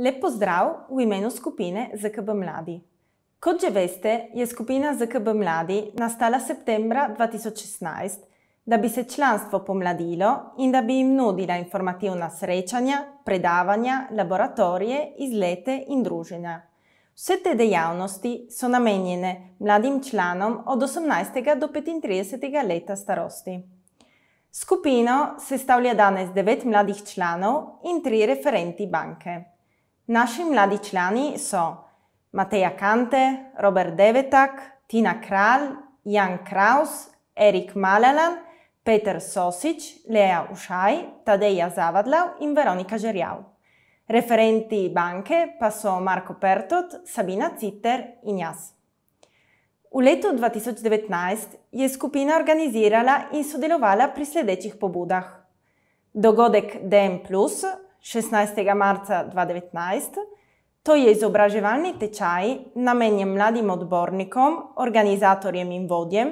Lep pozdrav v imenu skupine ZKB Mladi. Kot že veste, je skupina ZKB Mladi nastala septembra 2016, da bi se članstvo pomladilo in da bi jim nudila informativna srečanja, predavanja, laboratorije, izlete in druženja. Vse te dejavnosti so namenjene mladim članom od 18. do 35. leta starosti. Skupino sestavlja danes devet mladih članov in tri referenti banke. Naši mladi člani so Mateja Kante, Robert Devetak, Tina Kralj, Jan Kraus, Erik Malelan, Peter Sosič, Lea Ušaj, Tadeja Zavadlav in Veronika Žerjav. Referenti banke pa so Marko Pertot, Sabina Citer in jaz. V letu 2019 je skupina organizirala in sodelovala pri sledečih pobudah. Dogodek DM, 16. marca 2019, to je izobraževalni tečaj namenjen mladim odbornikom, organizatorjem in vodjem,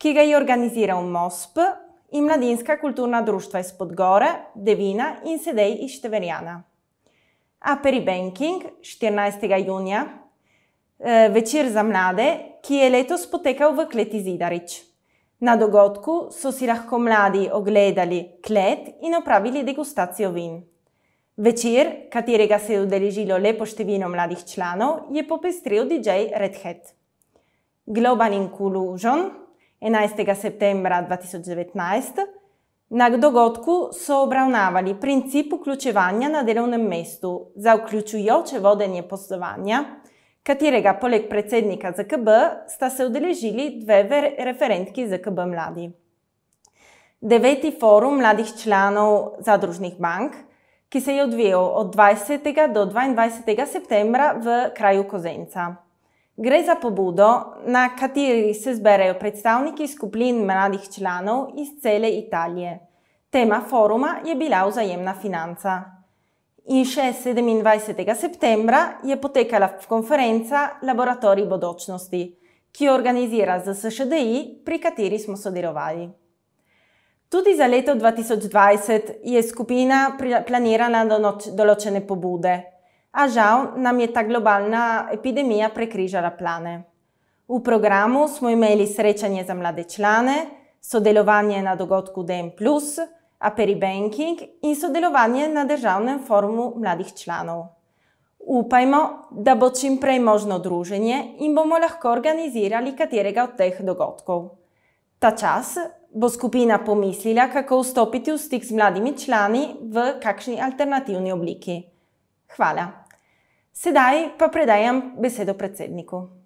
ki ga je organiziral MOSP in Mladinska kulturna društva iz Podgore, Devina in Sedej iz Teverjana. Aperi Banking 14. junija, eh, večer za mlade, ki je letos potekal v kleti Zidarič. Na dogodku so si lahko mladi ogledali klet in opravili degustacijo vin. Večer, katerega se je udeležilo lepo število mladih članov, je popestril DJ Red Hat. Global Inclusion 11. septembra 2019 na dogodku so obravnavali princip vključevanja na delovnem mestu za vključujoče vodenje poslovanja, katerega poleg predsednika ZKB sta se udeležili dve referentki ZKB Mladi. Deveti forum mladih članov zadružnih bank – ki se je odvijal od 20. do 22. septembra v kraju Kozenca. Gre za pobudo, na kateri se zberejo predstavniki skupin mladih članov iz cele Italije. Tema foruma je bila vzajemna financa. In še 27. septembra je potekala konferenca Laboratori bodočnosti, ki jo organizira ZSŠDI, pri kateri smo sodelovali. Tudi za leto 2020 je skupina planirala določene pobude, a žal nam je ta globalna epidemija prekrižala plane. V programu smo imeli srečanje za mlade člane, sodelovanje na dogodku DM, Aperi Banking in sodelovanje na državnem forumu mladih članov. Upajmo, da bo čim prej možno druženje in bomo lahko organizirali katerega od teh dogodkov. Ta čas bo skupina pomislila, kako vstopiti v stik z mladimi člani v kakšni alternativni obliki. Hvala. Sedaj pa predajam besedo predsedniku.